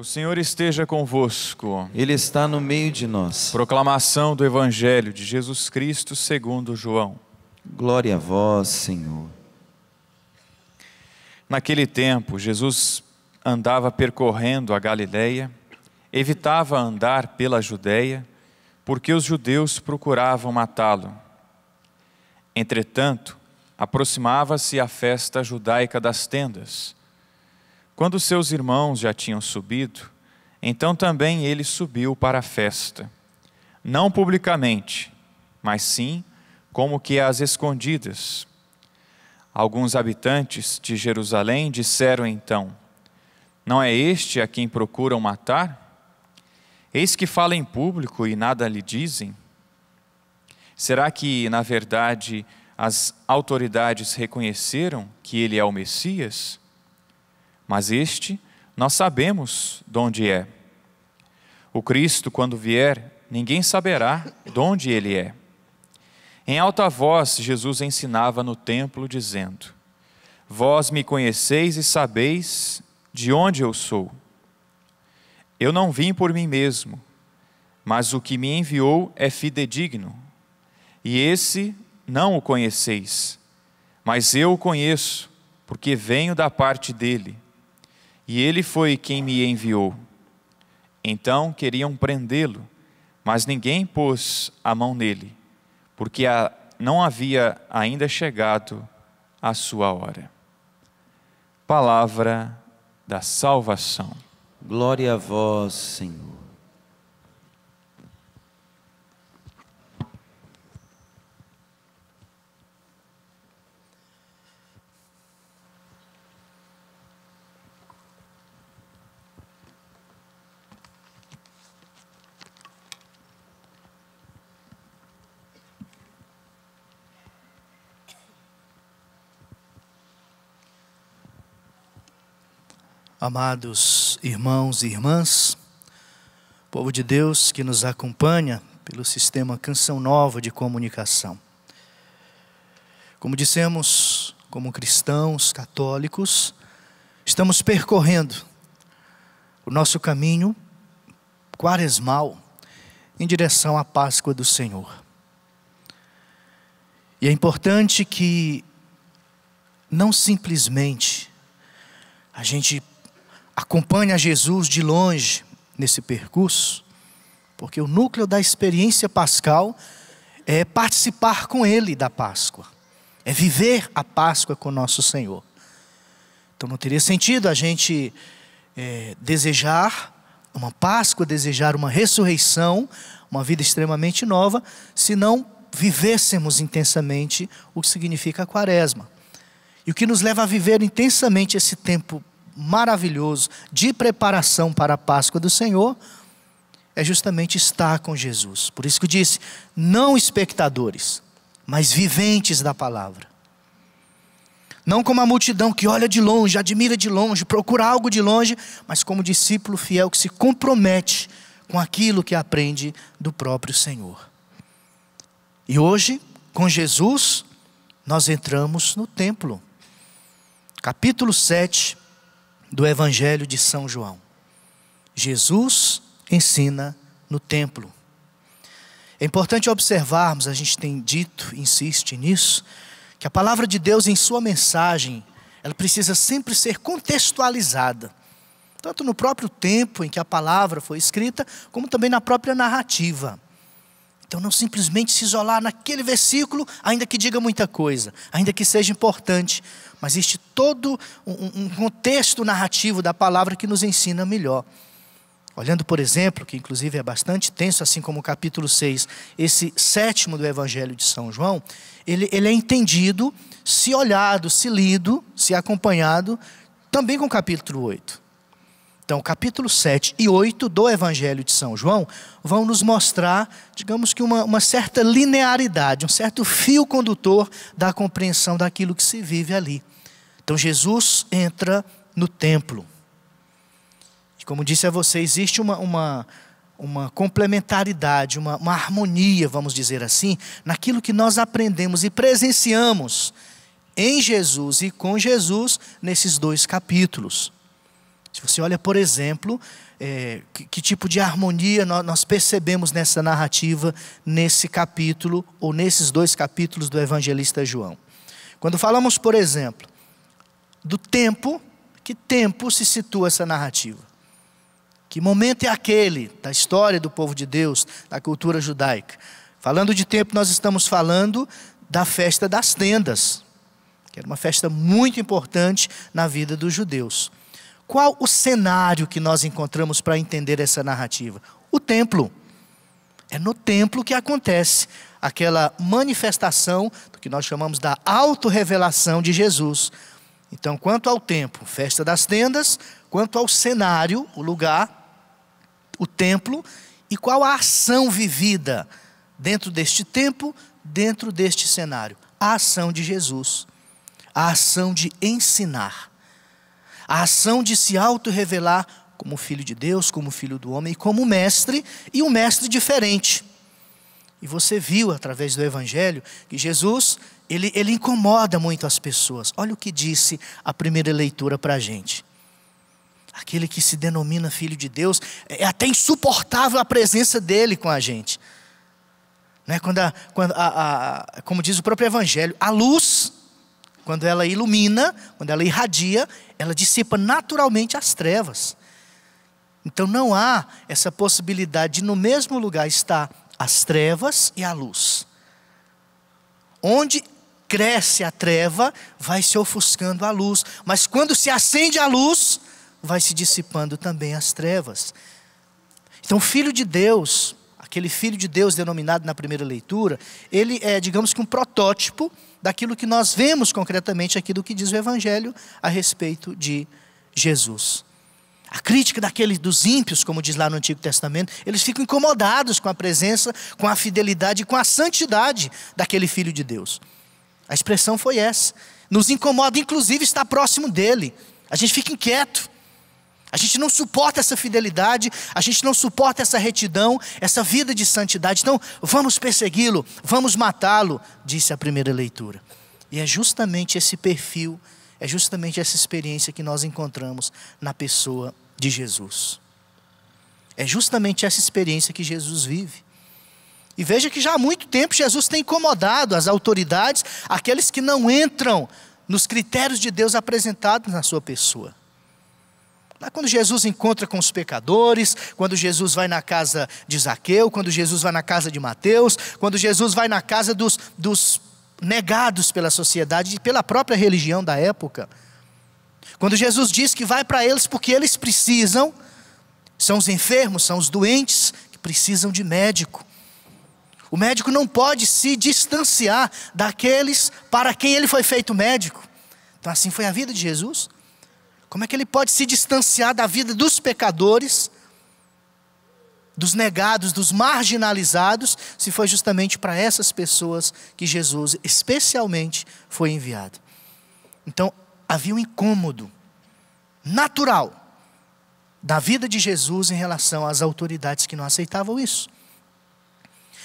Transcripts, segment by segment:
O Senhor esteja convosco. Ele está no meio de nós. Proclamação do Evangelho de Jesus Cristo segundo João. Glória a vós, Senhor. Naquele tempo, Jesus andava percorrendo a Galileia, evitava andar pela Judéia, porque os judeus procuravam matá-lo. Entretanto, aproximava-se a festa judaica das tendas quando seus irmãos já tinham subido, então também ele subiu para a festa, não publicamente, mas sim como que às escondidas. Alguns habitantes de Jerusalém disseram então: Não é este a quem procuram matar? Eis que fala em público e nada lhe dizem? Será que, na verdade, as autoridades reconheceram que ele é o Messias? mas este nós sabemos de onde é. O Cristo, quando vier, ninguém saberá de onde ele é. Em alta voz, Jesus ensinava no templo, dizendo: Vós me conheceis e sabeis de onde eu sou. Eu não vim por mim mesmo, mas o que me enviou é fidedigno, e esse não o conheceis, mas eu o conheço, porque venho da parte dele e ele foi quem me enviou. Então queriam prendê-lo, mas ninguém pôs a mão nele, porque a, não havia ainda chegado a sua hora. Palavra da salvação. Glória a vós, Senhor. Amados irmãos e irmãs, povo de Deus que nos acompanha pelo sistema Canção Nova de comunicação. Como dissemos, como cristãos católicos, estamos percorrendo o nosso caminho quaresmal em direção à Páscoa do Senhor. E é importante que não simplesmente a gente acompanha Jesus de longe nesse percurso, porque o núcleo da experiência pascal é participar com Ele da Páscoa, é viver a Páscoa com nosso Senhor. Então não teria sentido a gente é, desejar uma Páscoa, desejar uma ressurreição, uma vida extremamente nova, se não vivêssemos intensamente o que significa a Quaresma. E o que nos leva a viver intensamente esse tempo maravilhoso de preparação para a Páscoa do Senhor é justamente estar com Jesus. Por isso que eu disse, não espectadores, mas viventes da palavra. Não como a multidão que olha de longe, admira de longe, procura algo de longe, mas como discípulo fiel que se compromete com aquilo que aprende do próprio Senhor. E hoje, com Jesus, nós entramos no templo. Capítulo 7, do Evangelho de São João. Jesus ensina no templo. É importante observarmos, a gente tem dito, insiste nisso, que a palavra de Deus em sua mensagem, ela precisa sempre ser contextualizada, tanto no próprio tempo em que a palavra foi escrita, como também na própria narrativa. Então não simplesmente se isolar naquele versículo, ainda que diga muita coisa, ainda que seja importante, mas existe todo um, um contexto narrativo da palavra que nos ensina melhor. Olhando, por exemplo, que inclusive é bastante tenso, assim como o capítulo 6, esse sétimo do Evangelho de São João, ele, ele é entendido se olhado, se lido, se acompanhado, também com o capítulo 8. Então, capítulo 7 e 8 do Evangelho de São João vão nos mostrar, digamos que, uma, uma certa linearidade, um certo fio condutor da compreensão daquilo que se vive ali. Então, Jesus entra no templo. E, como disse a você, existe uma, uma, uma complementaridade, uma, uma harmonia, vamos dizer assim, naquilo que nós aprendemos e presenciamos em Jesus e com Jesus nesses dois capítulos. Se você olha, por exemplo, é, que, que, tipo de harmonia nós, nós percebemos nessa narrativa, nesse capítulo, ou nesses dois capítulos do evangelista João. Quando falamos, por exemplo, do tempo, que tempo se situa essa narrativa? Que momento é aquele da história do povo de Deus, da cultura judaica? Falando de tempo, nós estamos falando da festa das tendas, que era uma festa muito importante na vida dos judeus. Qual o cenário que nós encontramos para entender essa narrativa? O templo. É no templo que acontece aquela manifestação do que nós chamamos da autorrevelação de Jesus. Então, quanto ao tempo, festa das tendas, quanto ao cenário, o lugar, o templo, e qual a ação vivida dentro deste tempo, dentro deste cenário? A ação de Jesus, a ação de ensinar a ação de se auto-revelar como filho de Deus, como filho do homem, como mestre, e um mestre diferente. E você viu através do Evangelho que Jesus, ele, ele incomoda muito as pessoas. Olha o que disse a primeira leitura para a gente. Aquele que se denomina filho de Deus, é, é até insuportável a presença dele com a gente. Né? Quando, a, quando a, a, como diz o próprio Evangelho, a luz quando ela ilumina, quando ela irradia, ela dissipa naturalmente as trevas. Então não há essa possibilidade de no mesmo lugar estar as trevas e a luz. Onde cresce a treva, vai se ofuscando a luz, mas quando se acende a luz, vai se dissipando também as trevas. Então, filho de Deus, aquele filho de Deus denominado na primeira leitura, ele é, digamos que, um protótipo daquilo que nós vemos concretamente aqui do que diz o Evangelho a respeito de Jesus. A crítica daqueles dos ímpios, como diz lá no Antigo Testamento, eles ficam incomodados com a presença, com a fidelidade, com a santidade daquele filho de Deus. A expressão foi essa. Nos incomoda, inclusive, estar próximo dele. A gente fica inquieto. A gente não suporta essa fidelidade, a gente não suporta essa retidão, essa vida de santidade. Então, vamos persegui-lo, vamos matá-lo, disse a primeira leitura. E é justamente esse perfil, é justamente essa experiência que nós encontramos na pessoa de Jesus. É justamente essa experiência que Jesus vive. E veja que já há muito tempo Jesus tem incomodado as autoridades, aqueles que não entram nos critérios de Deus apresentados na sua pessoa. Tá, quando Jesus encontra com os pecadores, quando Jesus vai na casa de Zaqueu, quando Jesus vai na casa de Mateus, quando Jesus vai na casa dos, dos negados pela sociedade e pela própria religião da época. Quando Jesus diz que vai para eles porque eles precisam, são os enfermos, são os doentes que precisam de médico. O médico não pode se distanciar daqueles para quem ele foi feito médico. Então, assim foi a vida de Jesus. Como é que ele pode se distanciar da vida dos pecadores, dos negados, dos marginalizados, se foi justamente para essas pessoas que Jesus especialmente foi enviado? Então, havia um incômodo natural da vida de Jesus em relação às autoridades que não aceitavam isso.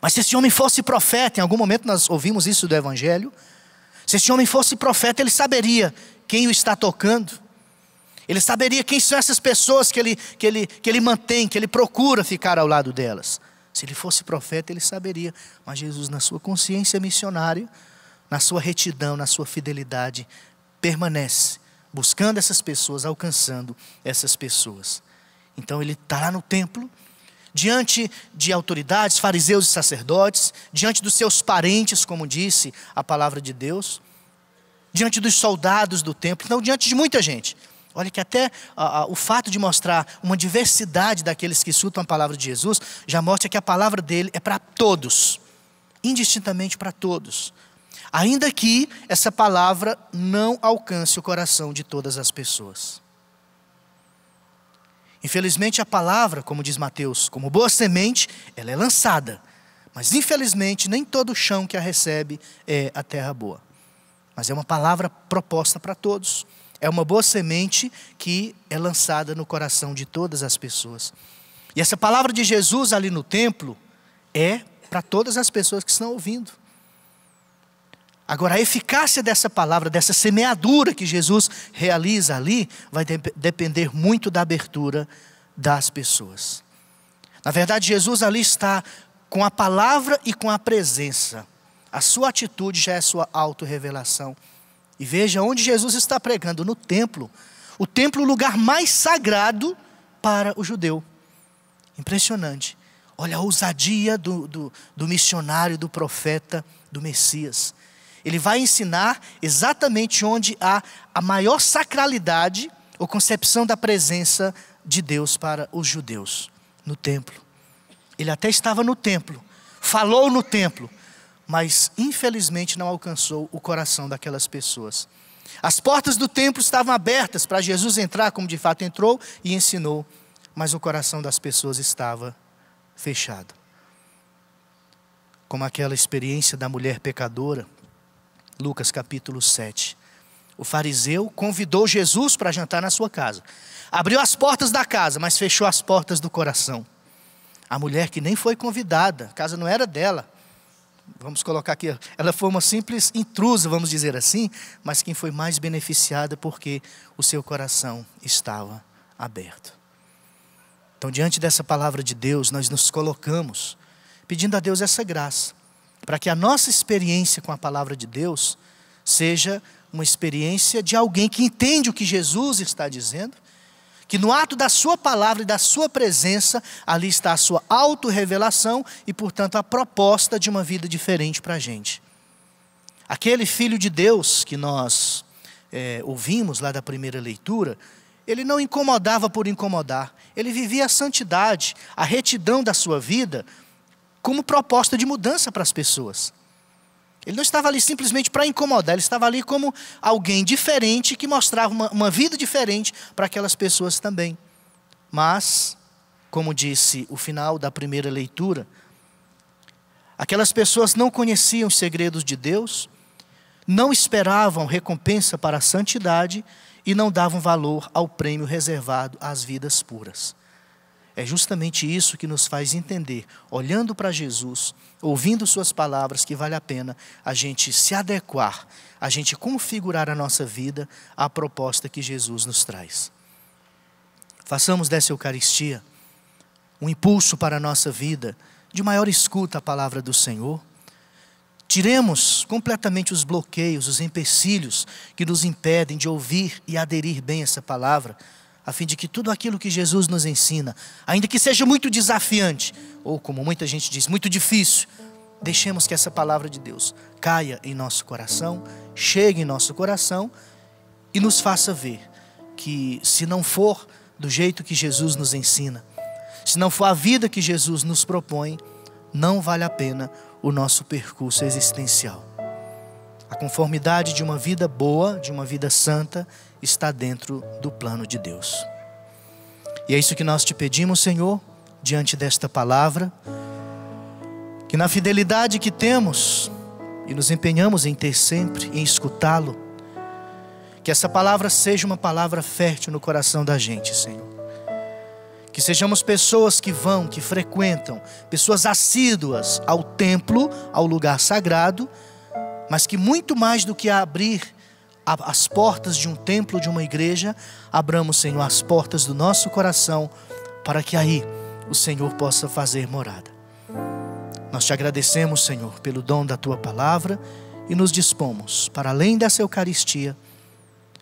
Mas se esse homem fosse profeta, em algum momento nós ouvimos isso do Evangelho. Se esse homem fosse profeta, ele saberia quem o está tocando ele saberia quem são essas pessoas que ele, que, ele, que ele mantém, que ele procura ficar ao lado delas. Se ele fosse profeta, ele saberia. Mas Jesus, na sua consciência missionária, na sua retidão, na sua fidelidade, permanece buscando essas pessoas, alcançando essas pessoas. Então ele está lá no templo, diante de autoridades, fariseus e sacerdotes, diante dos seus parentes, como disse a palavra de Deus, diante dos soldados do templo, então diante de muita gente. Olha que até a, a, o fato de mostrar uma diversidade daqueles que escutam a palavra de Jesus já mostra que a palavra dele é para todos, indistintamente para todos. Ainda que essa palavra não alcance o coração de todas as pessoas. Infelizmente, a palavra, como diz Mateus, como boa semente, ela é lançada. Mas, infelizmente, nem todo chão que a recebe é a terra boa. Mas é uma palavra proposta para todos. É uma boa semente que é lançada no coração de todas as pessoas. E essa palavra de Jesus ali no templo é para todas as pessoas que estão ouvindo. Agora, a eficácia dessa palavra, dessa semeadura que Jesus realiza ali, vai de depender muito da abertura das pessoas. Na verdade, Jesus ali está com a palavra e com a presença. A sua atitude já é sua autorrevelação. revelação e veja onde Jesus está pregando: no templo. O templo, o lugar mais sagrado para o judeu. Impressionante. Olha a ousadia do, do, do missionário, do profeta, do Messias. Ele vai ensinar exatamente onde há a maior sacralidade ou concepção da presença de Deus para os judeus no templo. Ele até estava no templo, falou no templo, mas infelizmente não alcançou o coração daquelas pessoas. As portas do templo estavam abertas para Jesus entrar, como de fato entrou e ensinou, mas o coração das pessoas estava fechado. Como aquela experiência da mulher pecadora, Lucas capítulo 7. O fariseu convidou Jesus para jantar na sua casa. Abriu as portas da casa, mas fechou as portas do coração. A mulher que nem foi convidada, a casa não era dela, vamos colocar aqui, ela foi uma simples intrusa, vamos dizer assim, mas quem foi mais beneficiada porque o seu coração estava aberto. Então, diante dessa palavra de Deus, nós nos colocamos pedindo a Deus essa graça, para que a nossa experiência com a palavra de Deus seja uma experiência de alguém que entende o que Jesus está dizendo que no ato da sua palavra e da sua presença, ali está a sua autorrevelação e, portanto, a proposta de uma vida diferente para a gente. Aquele filho de Deus que nós é, ouvimos lá da primeira leitura, ele não incomodava por incomodar, ele vivia a santidade, a retidão da sua vida, como proposta de mudança para as pessoas. Ele não estava ali simplesmente para incomodar, ele estava ali como alguém diferente que mostrava uma, uma vida diferente para aquelas pessoas também. Mas, como disse o final da primeira leitura, aquelas pessoas não conheciam os segredos de Deus, não esperavam recompensa para a santidade e não davam valor ao prêmio reservado às vidas puras. É justamente isso que nos faz entender, olhando para Jesus, ouvindo Suas palavras, que vale a pena a gente se adequar, a gente configurar a nossa vida à proposta que Jesus nos traz. Façamos dessa Eucaristia um impulso para a nossa vida de maior escuta à palavra do Senhor. Tiremos completamente os bloqueios, os empecilhos que nos impedem de ouvir e aderir bem essa palavra a fim de que tudo aquilo que Jesus nos ensina, ainda que seja muito desafiante, ou como muita gente diz, muito difícil, deixemos que essa palavra de Deus caia em nosso coração, chegue em nosso coração e nos faça ver que, se não for do jeito que Jesus nos ensina, se não for a vida que Jesus nos propõe, não vale a pena o nosso percurso existencial. A conformidade de uma vida boa, de uma vida santa, está dentro do plano de Deus. E é isso que nós te pedimos, Senhor, diante desta palavra, que na fidelidade que temos e nos empenhamos em ter sempre, em escutá-lo, que essa palavra seja uma palavra fértil no coração da gente, Senhor. Que sejamos pessoas que vão, que frequentam, pessoas assíduas ao templo, ao lugar sagrado, mas que muito mais do que abrir as portas de um templo, de uma igreja, abramos, Senhor, as portas do nosso coração, para que aí o Senhor possa fazer morada. Nós te agradecemos, Senhor, pelo dom da tua palavra e nos dispomos, para além dessa Eucaristia,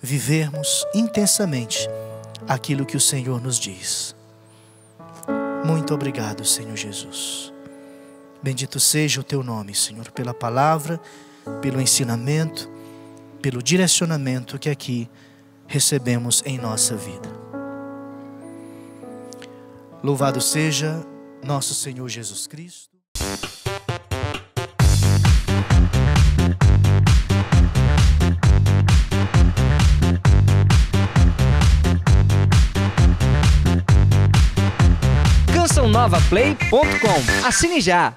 vivermos intensamente aquilo que o Senhor nos diz. Muito obrigado, Senhor Jesus. Bendito seja o teu nome, Senhor, pela palavra, pelo ensinamento pelo direcionamento que aqui recebemos em nossa vida. Louvado seja nosso Senhor Jesus Cristo. Cançãonovaplay.com. Assine já!